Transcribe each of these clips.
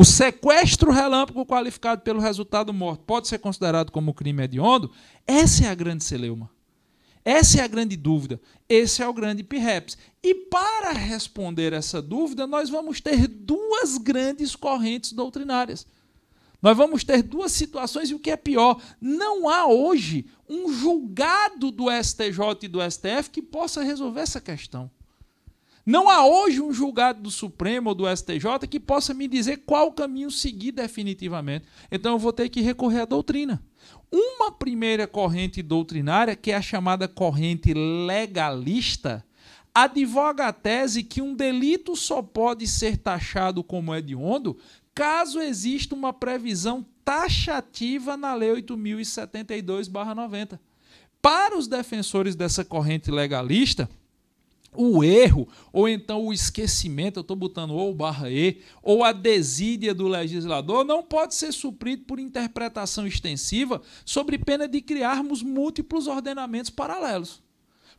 O sequestro relâmpago qualificado pelo resultado morto pode ser considerado como crime hediondo? Essa é a grande celeuma. Essa é a grande dúvida. Esse é o grande pirreps. E para responder essa dúvida, nós vamos ter duas grandes correntes doutrinárias. Nós vamos ter duas situações, e o que é pior, não há hoje um julgado do STJ e do STF que possa resolver essa questão. Não há hoje um julgado do Supremo ou do STJ que possa me dizer qual caminho seguir definitivamente. Então eu vou ter que recorrer à doutrina. Uma primeira corrente doutrinária, que é a chamada corrente legalista, advoga a tese que um delito só pode ser taxado como hediondo caso exista uma previsão taxativa na Lei 8072-90. Para os defensores dessa corrente legalista, o erro, ou então o esquecimento, eu estou botando ou barra E, ou a desídia do legislador, não pode ser suprido por interpretação extensiva sobre pena de criarmos múltiplos ordenamentos paralelos.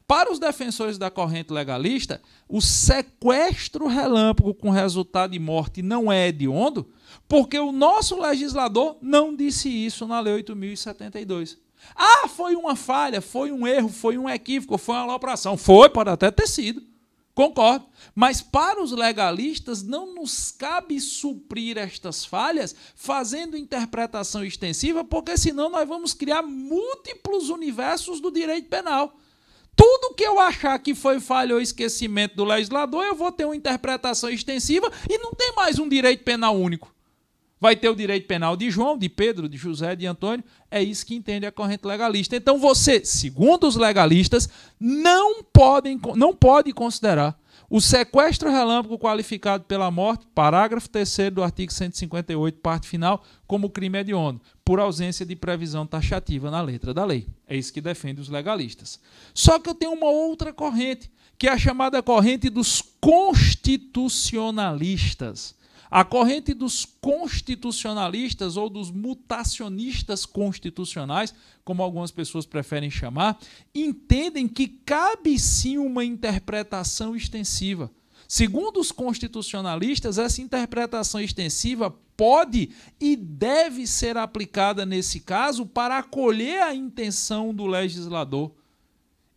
Para os defensores da corrente legalista, o sequestro relâmpago com resultado de morte não é hediondo, porque o nosso legislador não disse isso na Lei 8072. Ah, foi uma falha, foi um erro, foi um equívoco, foi uma alopração. Foi, pode até ter sido. Concordo. Mas para os legalistas não nos cabe suprir estas falhas fazendo interpretação extensiva, porque senão nós vamos criar múltiplos universos do direito penal. Tudo que eu achar que foi falha ou esquecimento do legislador, eu vou ter uma interpretação extensiva e não tem mais um direito penal único vai ter o direito penal de João, de Pedro, de José, de Antônio. É isso que entende a corrente legalista. Então você, segundo os legalistas, não, podem, não pode considerar o sequestro relâmpago qualificado pela morte, parágrafo 3 do artigo 158, parte final, como crime hediondo, por ausência de previsão taxativa na letra da lei. É isso que defende os legalistas. Só que eu tenho uma outra corrente, que é a chamada corrente dos constitucionalistas. A corrente dos constitucionalistas ou dos mutacionistas constitucionais, como algumas pessoas preferem chamar, entendem que cabe sim uma interpretação extensiva. Segundo os constitucionalistas, essa interpretação extensiva pode e deve ser aplicada nesse caso para acolher a intenção do legislador.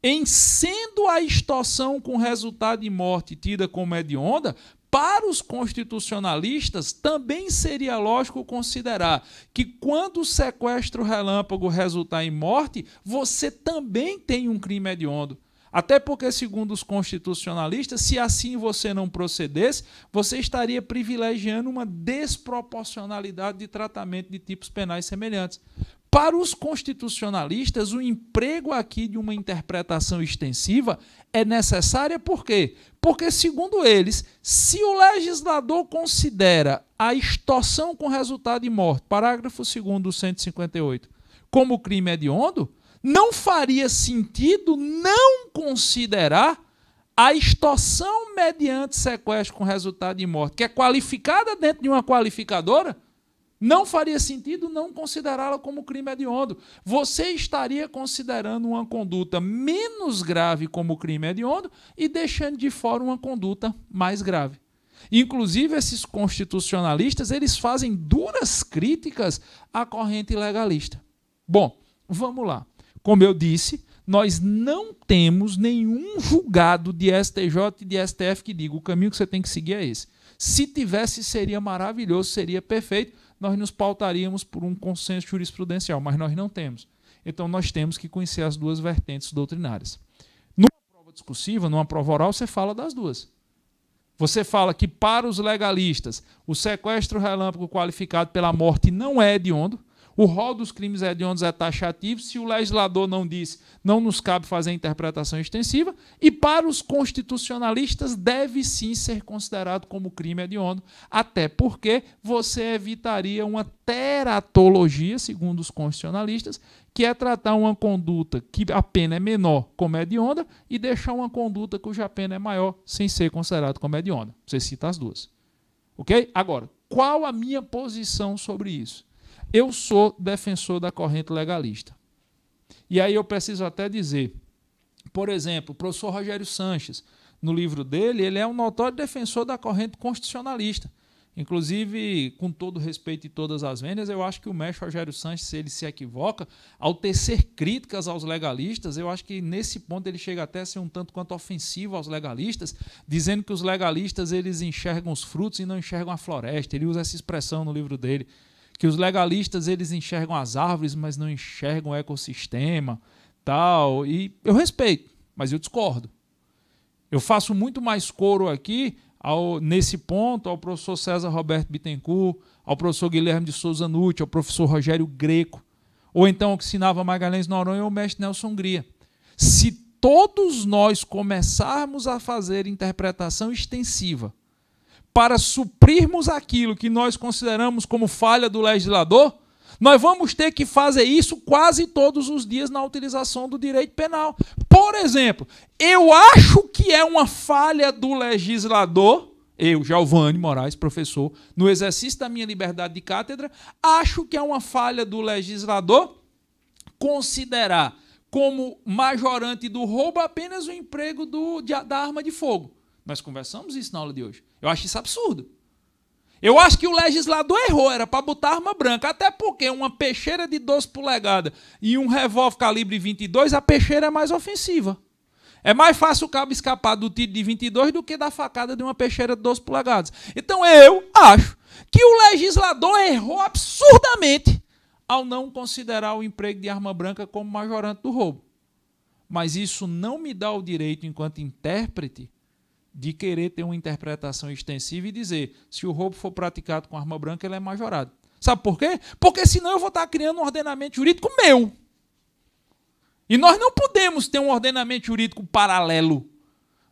Em sendo a extorsão com resultado de morte tida como hedionda, é para os constitucionalistas, também seria lógico considerar que quando o sequestro relâmpago resultar em morte, você também tem um crime hediondo. Até porque, segundo os constitucionalistas, se assim você não procedesse, você estaria privilegiando uma desproporcionalidade de tratamento de tipos penais semelhantes. Para os constitucionalistas, o emprego aqui de uma interpretação extensiva é necessária por quê? Porque, segundo eles, se o legislador considera a extorsão com resultado de morte, parágrafo 2 do 158, como crime hediondo, não faria sentido não considerar a extorsão mediante sequestro com resultado de morte, que é qualificada dentro de uma qualificadora, não faria sentido não considerá-la como crime hediondo. Você estaria considerando uma conduta menos grave como crime hediondo e deixando de fora uma conduta mais grave. Inclusive, esses constitucionalistas eles fazem duras críticas à corrente legalista. Bom, vamos lá. Como eu disse, nós não temos nenhum julgado de STJ e de STF que diga o caminho que você tem que seguir é esse. Se tivesse, seria maravilhoso, seria perfeito nós nos pautaríamos por um consenso jurisprudencial, mas nós não temos. Então nós temos que conhecer as duas vertentes doutrinárias. Numa prova discursiva, numa prova oral, você fala das duas. Você fala que para os legalistas, o sequestro relâmpago qualificado pela morte não é hediondo, o rol dos crimes hediondos é taxativo se o legislador não diz, não nos cabe fazer interpretação extensiva, e para os constitucionalistas deve sim ser considerado como crime hediondo, até porque você evitaria uma teratologia, segundo os constitucionalistas, que é tratar uma conduta que a pena é menor como hedionda e deixar uma conduta cuja pena é maior sem ser considerado como hedionda. Você cita as duas. OK? Agora, qual a minha posição sobre isso? Eu sou defensor da corrente legalista. E aí eu preciso até dizer, por exemplo, o professor Rogério Sanches, no livro dele, ele é um notório defensor da corrente constitucionalista. Inclusive, com todo respeito e todas as vendas, eu acho que o mestre Rogério Sanches, se ele se equivoca, ao tecer críticas aos legalistas, eu acho que nesse ponto ele chega até a ser um tanto quanto ofensivo aos legalistas, dizendo que os legalistas eles enxergam os frutos e não enxergam a floresta. Ele usa essa expressão no livro dele que os legalistas eles enxergam as árvores, mas não enxergam o ecossistema, tal. E eu respeito, mas eu discordo. Eu faço muito mais coro aqui ao, nesse ponto ao professor César Roberto Bittencourt, ao professor Guilherme de Souza Nutti, ao professor Rogério Greco, ou então o que ensinava Magalhães Noronha ou o mestre Nelson Gria. Se todos nós começarmos a fazer interpretação extensiva para suprirmos aquilo que nós consideramos como falha do legislador, nós vamos ter que fazer isso quase todos os dias na utilização do direito penal. Por exemplo, eu acho que é uma falha do legislador, eu, Giovanni Moraes, professor, no exercício da minha liberdade de cátedra, acho que é uma falha do legislador considerar como majorante do roubo apenas o emprego do, de, da arma de fogo. Nós conversamos isso na aula de hoje. Eu acho isso absurdo. Eu acho que o legislador errou, era para botar arma branca, até porque uma peixeira de 12 polegadas e um revólver calibre 22, a peixeira é mais ofensiva. É mais fácil o cabo escapar do tiro de 22 do que da facada de uma peixeira de 12 polegadas. Então eu acho que o legislador errou absurdamente ao não considerar o emprego de arma branca como majorante do roubo. Mas isso não me dá o direito, enquanto intérprete, de querer ter uma interpretação extensiva e dizer se o roubo for praticado com arma branca, ele é majorado. Sabe por quê? Porque senão eu vou estar criando um ordenamento jurídico meu. E nós não podemos ter um ordenamento jurídico paralelo.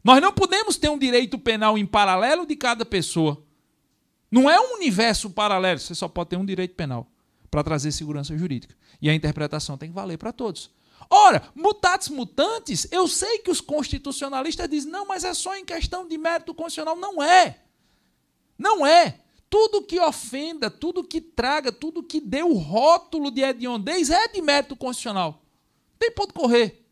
Nós não podemos ter um direito penal em paralelo de cada pessoa. Não é um universo paralelo, você só pode ter um direito penal para trazer segurança jurídica. E a interpretação tem que valer para todos. Ora, mutatis mutantes, eu sei que os constitucionalistas dizem, não, mas é só em questão de mérito constitucional. Não é. Não é. Tudo que ofenda, tudo que traga, tudo que dê o rótulo de hediondez é de mérito constitucional. tem ponto correr.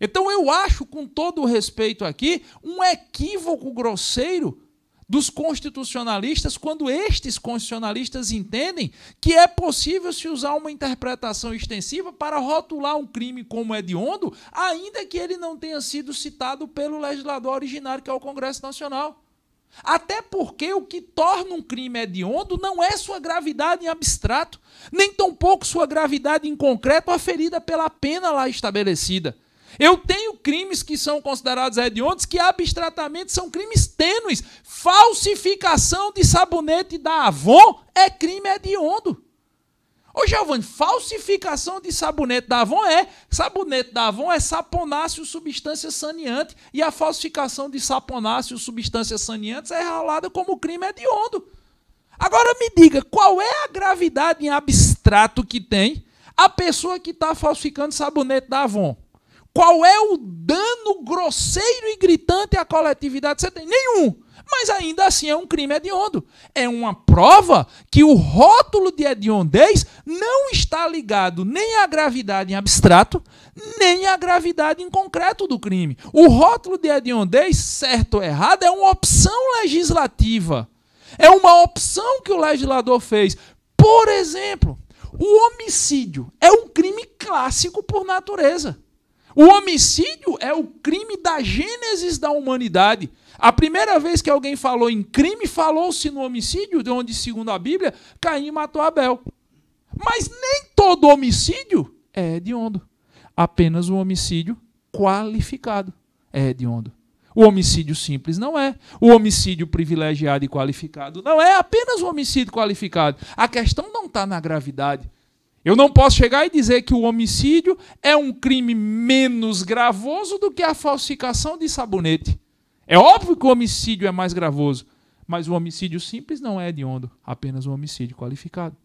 Então eu acho, com todo o respeito aqui, um equívoco grosseiro dos constitucionalistas quando estes constitucionalistas entendem que é possível se usar uma interpretação extensiva para rotular um crime como hediondo, é ainda que ele não tenha sido citado pelo legislador originário, que é o Congresso Nacional. Até porque o que torna um crime hediondo é não é sua gravidade em abstrato, nem tampouco sua gravidade em concreto aferida pela pena lá estabelecida. Eu tenho crimes que são considerados hediondos que abstratamente são crimes tênues. Falsificação de sabonete da Avon é crime hediondo. Ô Giovanni, falsificação de sabonete da Avon é. Sabonete da Avon é saponáceo substância saneante. E a falsificação de saponáceo substância saneante é ralada como crime hediondo. Agora me diga, qual é a gravidade em abstrato que tem a pessoa que está falsificando sabonete da Avon? Qual é o dano grosseiro e gritante à coletividade você tem? Nenhum. Mas ainda assim é um crime hediondo. É uma prova que o rótulo de hediondez não está ligado nem à gravidade em abstrato, nem à gravidade em concreto do crime. O rótulo de hediondez, certo ou errado, é uma opção legislativa. É uma opção que o legislador fez. Por exemplo, o homicídio é um crime clássico por natureza. O homicídio é o crime da gênesis da humanidade. A primeira vez que alguém falou em crime, falou-se no homicídio, de onde, segundo a Bíblia, Caim matou Abel. Mas nem todo homicídio é hediondo. Apenas o um homicídio qualificado é hediondo. O homicídio simples não é. O homicídio privilegiado e qualificado não é. Apenas o homicídio qualificado. A questão não está na gravidade. Eu não posso chegar e dizer que o homicídio é um crime menos gravoso do que a falsificação de sabonete. É óbvio que o homicídio é mais gravoso, mas o homicídio simples não é hediondo, apenas o homicídio qualificado.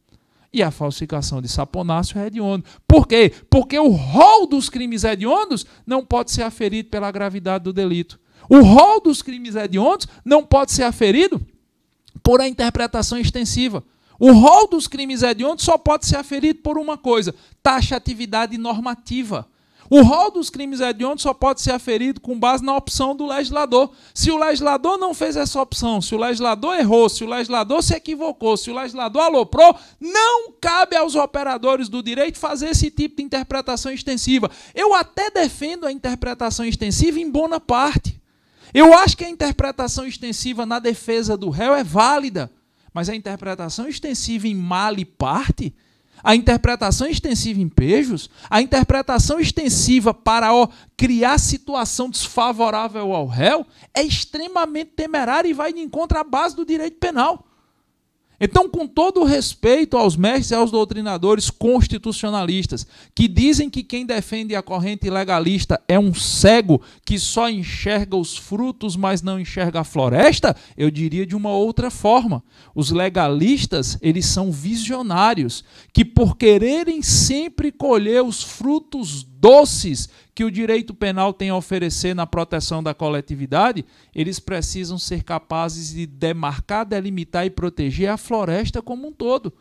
E a falsificação de saponáceo é hediondo. Por quê? Porque o rol dos crimes hediondos não pode ser aferido pela gravidade do delito. O rol dos crimes hediondos não pode ser aferido por a interpretação extensiva. O rol dos crimes hediondos só pode ser aferido por uma coisa: taxatividade normativa. O rol dos crimes hediondos só pode ser aferido com base na opção do legislador. Se o legislador não fez essa opção, se o legislador errou, se o legislador se equivocou, se o legislador aloprou, não cabe aos operadores do direito fazer esse tipo de interpretação extensiva. Eu até defendo a interpretação extensiva em boa parte. Eu acho que a interpretação extensiva na defesa do réu é válida. Mas a interpretação extensiva em mal e parte, a interpretação extensiva em pejos, a interpretação extensiva para ó, criar situação desfavorável ao réu é extremamente temerária e vai de encontro à base do direito penal. Então, com todo respeito aos mestres e aos doutrinadores constitucionalistas, que dizem que quem defende a corrente legalista é um cego que só enxerga os frutos, mas não enxerga a floresta, eu diria de uma outra forma. Os legalistas, eles são visionários, que por quererem sempre colher os frutos doces que o direito penal tem a oferecer na proteção da coletividade, eles precisam ser capazes de demarcar, delimitar e proteger a floresta como um todo.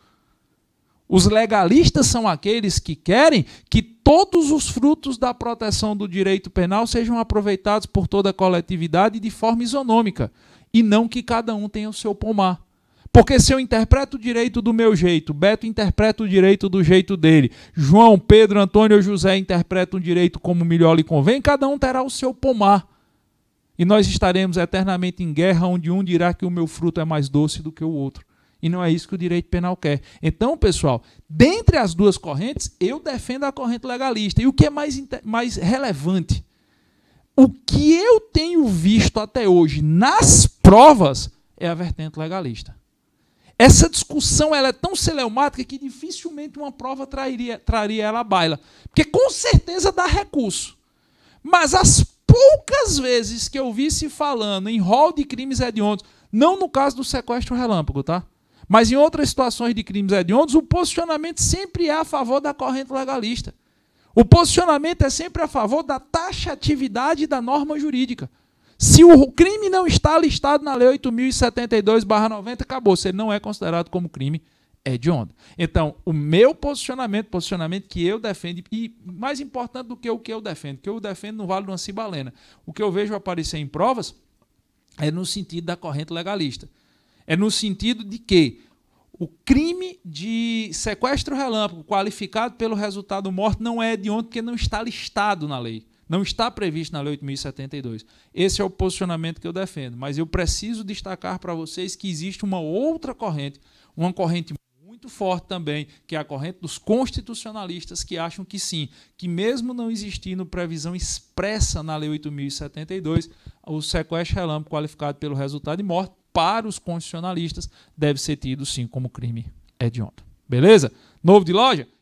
Os legalistas são aqueles que querem que todos os frutos da proteção do direito penal sejam aproveitados por toda a coletividade de forma isonômica, e não que cada um tenha o seu pomar. Porque se eu interpreto o direito do meu jeito, Beto interpreta o direito do jeito dele, João, Pedro, Antônio ou José interpretam o direito como melhor lhe convém, cada um terá o seu pomar. E nós estaremos eternamente em guerra, onde um dirá que o meu fruto é mais doce do que o outro. E não é isso que o direito penal quer. Então, pessoal, dentre as duas correntes, eu defendo a corrente legalista. E o que é mais, mais relevante? O que eu tenho visto até hoje nas provas é a vertente legalista. Essa discussão ela é tão celeumática que dificilmente uma prova trairia, traria ela à baila. Porque com certeza dá recurso. Mas as poucas vezes que eu vi se falando em rol de crimes hediondos, não no caso do sequestro relâmpago, tá? Mas em outras situações de crimes hediondos, o posicionamento sempre é a favor da corrente legalista. O posicionamento é sempre a favor da taxatividade da norma jurídica. Se o crime não está listado na Lei 8072-90, acabou. Se ele não é considerado como crime hediondo. É então, o meu posicionamento, posicionamento que eu defendo, e mais importante do que o que eu defendo, que eu defendo no Vale do Ancibalena, o que eu vejo aparecer em provas é no sentido da corrente legalista. É no sentido de que o crime de sequestro relâmpago qualificado pelo resultado morto não é hediondo porque não está listado na lei. Não está previsto na Lei 8.072. Esse é o posicionamento que eu defendo. Mas eu preciso destacar para vocês que existe uma outra corrente, uma corrente muito forte também, que é a corrente dos constitucionalistas que acham que sim, que mesmo não existindo previsão expressa na Lei 8.072, o sequestro relâmpago qualificado pelo resultado de morte, para os constitucionalistas, deve ser tido sim como crime hediondo. Beleza? Novo de loja?